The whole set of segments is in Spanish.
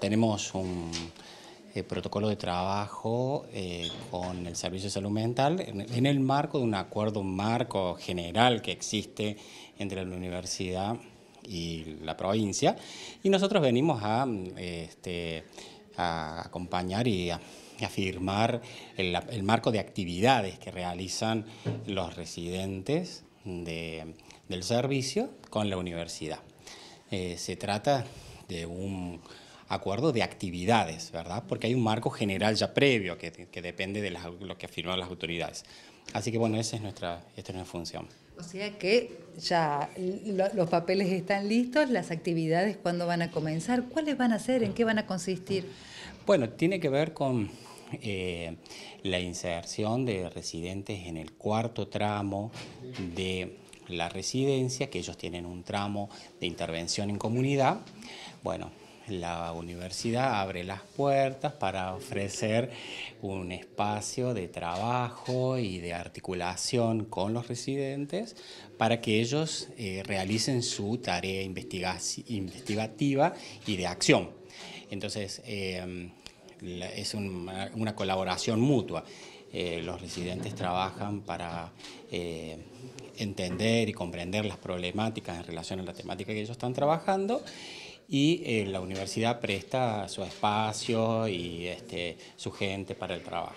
tenemos un eh, protocolo de trabajo eh, con el Servicio de Salud Mental en, el marco de un acuerdo, un marco general que existe entre la universidad y la provincia. Y nosotros venimos a, este, acompañar y a firmar el, marco de actividades que realizan los residentes del servicio con la universidad. Eh, se trata de un acuerdo de actividades, ¿verdad? Porque hay un marco general ya previo que, depende de lo que afirman las autoridades. Así que bueno, esa es nuestra, función. O sea que ya los papeles están listos, las actividades cuándo van a comenzar, cuáles van a ser, en qué van a consistir. Bueno, tiene que ver con eh, la inserción de residentes en el cuarto tramo de la residencia, que ellos tienen un tramo de intervención en comunidad. Bueno, la universidad abre las puertas para ofrecer un espacio de trabajo y de articulación con los residentes para que ellos eh, realicen su tarea investigativa y de acción. Entonces, em, es una colaboración mutua. Eh, los residentes trabajan para eh, entender y comprender las problemáticas en relación a la temática que ellos están trabajando y eh, la universidad presta su espacio y este, su gente para el trabajo.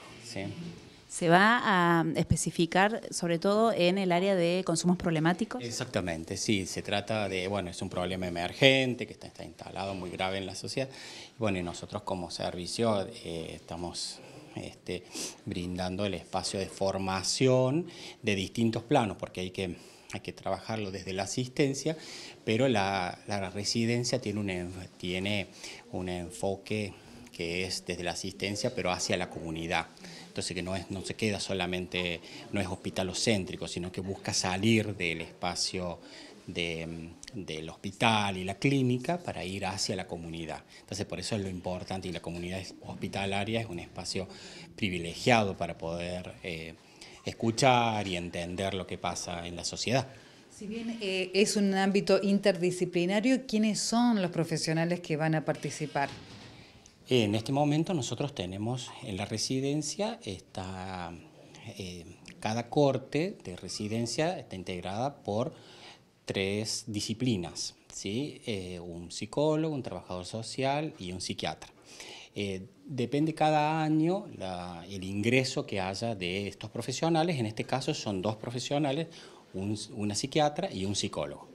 Se va a especificar sobre todo en el área de consumos problemáticos. Exactamente, sí, se trata de, bueno, es un problema emergente que está, instalado muy grave en la sociedad. Bueno, y nosotros como servicio eh, estamos este, brindando el espacio de formación de distintos planos, porque hay que, hay que trabajarlo desde la asistencia, pero la, residencia tiene un, tiene un enfoque que es desde la asistencia, pero hacia la comunidad. Entonces que no, es, no se queda solamente, no es hospitalocéntrico, sino que busca salir del espacio del hospital y la clínica para ir hacia la comunidad. Entonces por eso es lo importante y la comunidad hospitalaria es un espacio privilegiado para poder eh, escuchar y entender lo que pasa en la sociedad. Si bien eh, es un ámbito interdisciplinario, ¿quiénes son los profesionales que van a participar? En este momento nosotros tenemos en la residencia está, eh, cada corte de residencia está integrada por tres disciplinas, ¿sí? Eh, un psicólogo, un trabajador social y un psiquiatra. Eh, depende cada año el ingreso que haya de estos profesionales, en este caso son dos profesionales, una psiquiatra y un psicólogo.